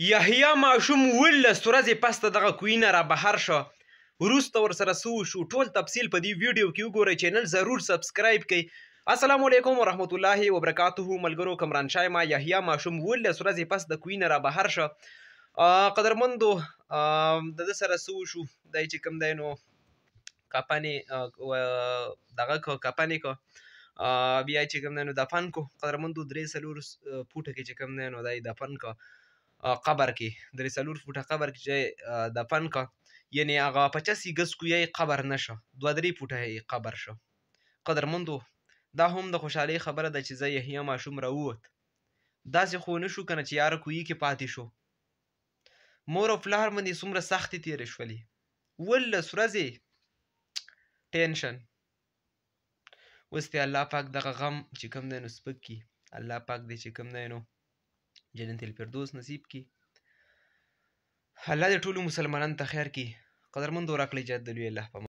یحیی ماشوم ولس ورځې پسته دغه کوی نه را بهر شو وروسته ورسره څه وشو ټول تفصیل په دې ویډیو کې وګورئ چینل ضرور سبسکرایب کړئ السلام علیکم ورحمۃ اللہ وبرکاتہ ملګرو کمران شای ما یحیی ماشوم ولس ورځې پس د کوی نه را بهر شو قدرمندو د سره څه وشو دای چې کم دی نو کاپانې دغه کو کاپانې کو بیا چې کوم دی نو دفن کو قدرمندو درې څلور فوټه کې چې کوم دی نو دای دفن کو قبر کې درې څلور فوټه قبر کې چې دفن کا یعنی هغه پچاسي ګز کوی قبر نشه دوه درې فوټه قبر شو قدرمندو دا هم د خوشحالۍ خبره ده چې زه یحیی ماشوم راووت داسې خو نه شو کنه چې یاره کوی کې پاتې شو مور او پلار باندې څومره سختې تېرې شولې ولس ورځې ټینشن اوس الله پاک دغه غم چې کوم دی نو سپک کړي الله پاک دی چې کوم دی نو جنت الفردوس نصیب کی الله دې ټولو مسلمانانو ته خیر کړي قدرمندو راکړئ جنت د لوی الله په